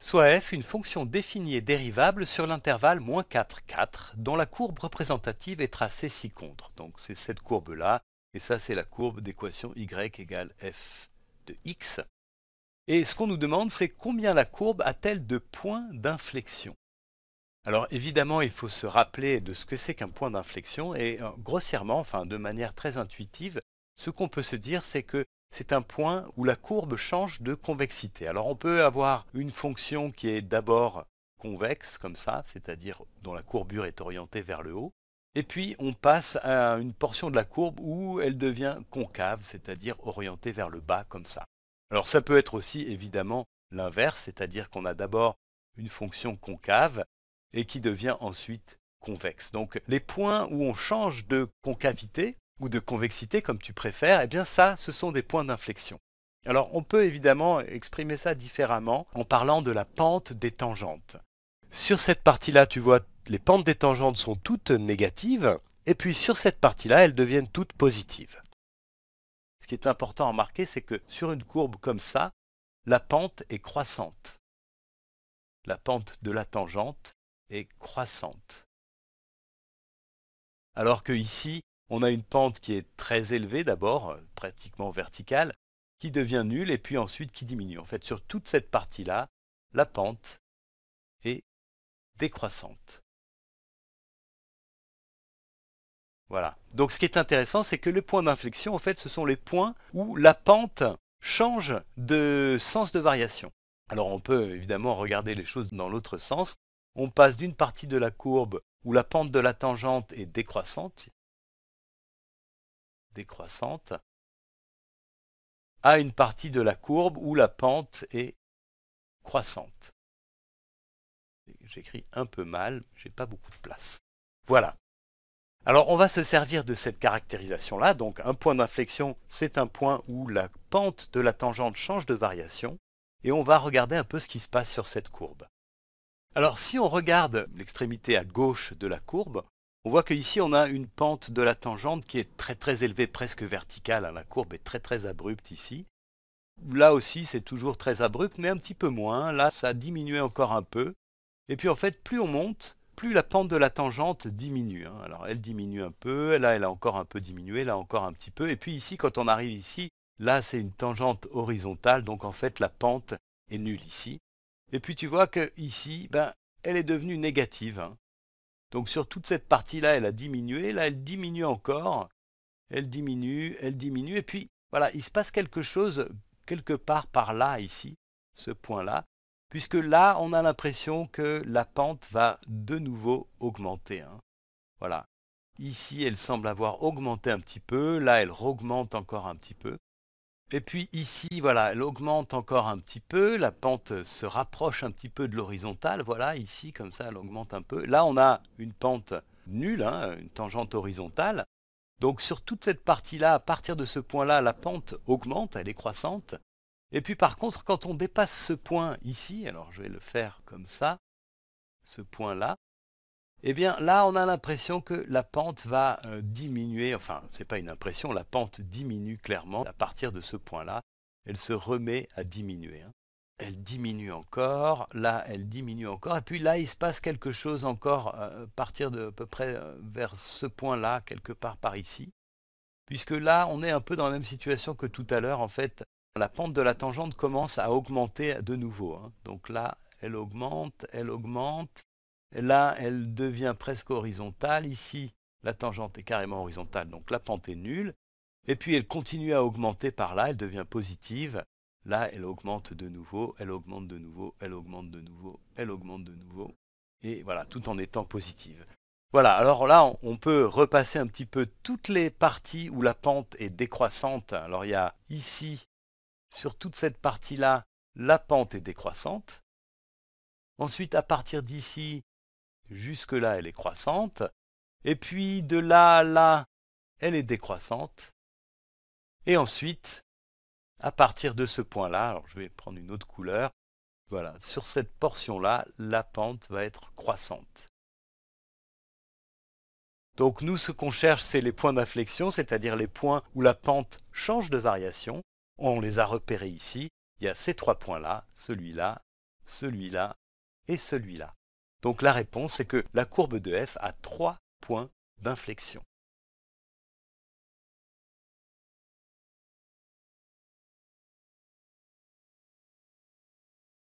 soit f une fonction définie et dérivable sur l'intervalle moins 4, 4, dont la courbe représentative est tracée ci-contre. Donc c'est cette courbe-là, et ça c'est la courbe d'équation y égale f de x. Et ce qu'on nous demande, c'est combien la courbe a-t-elle de points d'inflexion alors évidemment, il faut se rappeler de ce que c'est qu'un point d'inflexion et euh, grossièrement, enfin de manière très intuitive, ce qu'on peut se dire, c'est que c'est un point où la courbe change de convexité. Alors on peut avoir une fonction qui est d'abord convexe, comme ça, c'est-à-dire dont la courbure est orientée vers le haut, et puis on passe à une portion de la courbe où elle devient concave, c'est-à-dire orientée vers le bas, comme ça. Alors ça peut être aussi évidemment l'inverse, c'est-à-dire qu'on a d'abord une fonction concave et qui devient ensuite convexe. Donc les points où on change de concavité, ou de convexité, comme tu préfères, eh bien ça, ce sont des points d'inflexion. Alors on peut évidemment exprimer ça différemment en parlant de la pente des tangentes. Sur cette partie-là, tu vois, les pentes des tangentes sont toutes négatives, et puis sur cette partie-là, elles deviennent toutes positives. Ce qui est important à remarquer, c'est que sur une courbe comme ça, la pente est croissante. La pente de la tangente est croissante. Alors que ici, on a une pente qui est très élevée d'abord, euh, pratiquement verticale, qui devient nulle et puis ensuite qui diminue. En fait, sur toute cette partie-là, la pente est décroissante. Voilà. Donc ce qui est intéressant, c'est que les points d'inflexion, en fait, ce sont les points où la pente change de sens de variation. Alors on peut évidemment regarder les choses dans l'autre sens. On passe d'une partie de la courbe où la pente de la tangente est décroissante, décroissante, à une partie de la courbe où la pente est croissante. J'écris un peu mal, j'ai pas beaucoup de place. Voilà. Alors on va se servir de cette caractérisation-là, donc un point d'inflexion, c'est un point où la pente de la tangente change de variation, et on va regarder un peu ce qui se passe sur cette courbe. Alors si on regarde l'extrémité à gauche de la courbe, on voit qu'ici on a une pente de la tangente qui est très très élevée, presque verticale. La courbe est très très abrupte ici. Là aussi c'est toujours très abrupt, mais un petit peu moins. Là ça a diminué encore un peu. Et puis en fait plus on monte, plus la pente de la tangente diminue. Hein. Alors elle diminue un peu, là elle a encore un peu diminué, là encore un petit peu. Et puis ici quand on arrive ici, là c'est une tangente horizontale, donc en fait la pente est nulle ici. Et puis tu vois qu'ici, ben, elle est devenue négative. Hein. Donc sur toute cette partie-là, elle a diminué. Là, elle diminue encore. Elle diminue, elle diminue. Et puis, voilà, il se passe quelque chose quelque part par là, ici, ce point-là. Puisque là, on a l'impression que la pente va de nouveau augmenter. Hein. Voilà. Ici, elle semble avoir augmenté un petit peu. Là, elle augmente encore un petit peu. Et puis ici, voilà, elle augmente encore un petit peu, la pente se rapproche un petit peu de l'horizontale, voilà, ici, comme ça, elle augmente un peu. Là, on a une pente nulle, hein, une tangente horizontale. Donc sur toute cette partie-là, à partir de ce point-là, la pente augmente, elle est croissante. Et puis par contre, quand on dépasse ce point ici, alors je vais le faire comme ça, ce point-là, eh bien là, on a l'impression que la pente va euh, diminuer, enfin, ce n'est pas une impression, la pente diminue clairement à partir de ce point-là. Elle se remet à diminuer. Hein. Elle diminue encore, là elle diminue encore, et puis là il se passe quelque chose encore euh, à partir de à peu près euh, vers ce point-là, quelque part par ici. Puisque là, on est un peu dans la même situation que tout à l'heure, en fait, la pente de la tangente commence à augmenter de nouveau. Hein. Donc là, elle augmente, elle augmente, Là, elle devient presque horizontale. Ici, la tangente est carrément horizontale, donc la pente est nulle. Et puis elle continue à augmenter par là, elle devient positive. Là, elle augmente de nouveau, elle augmente de nouveau, elle augmente de nouveau, elle augmente de nouveau. Et voilà, tout en étant positive. Voilà, alors là, on peut repasser un petit peu toutes les parties où la pente est décroissante. Alors il y a ici, sur toute cette partie-là, la pente est décroissante. Ensuite, à partir d'ici, Jusque-là, elle est croissante. Et puis de là à là, elle est décroissante. Et ensuite, à partir de ce point-là, alors je vais prendre une autre couleur, voilà, sur cette portion-là, la pente va être croissante. Donc nous, ce qu'on cherche, c'est les points d'inflexion, c'est-à-dire les points où la pente change de variation. On les a repérés ici. Il y a ces trois points-là, celui-là, celui-là et celui-là. Donc la réponse est que la courbe de f a trois points d'inflexion.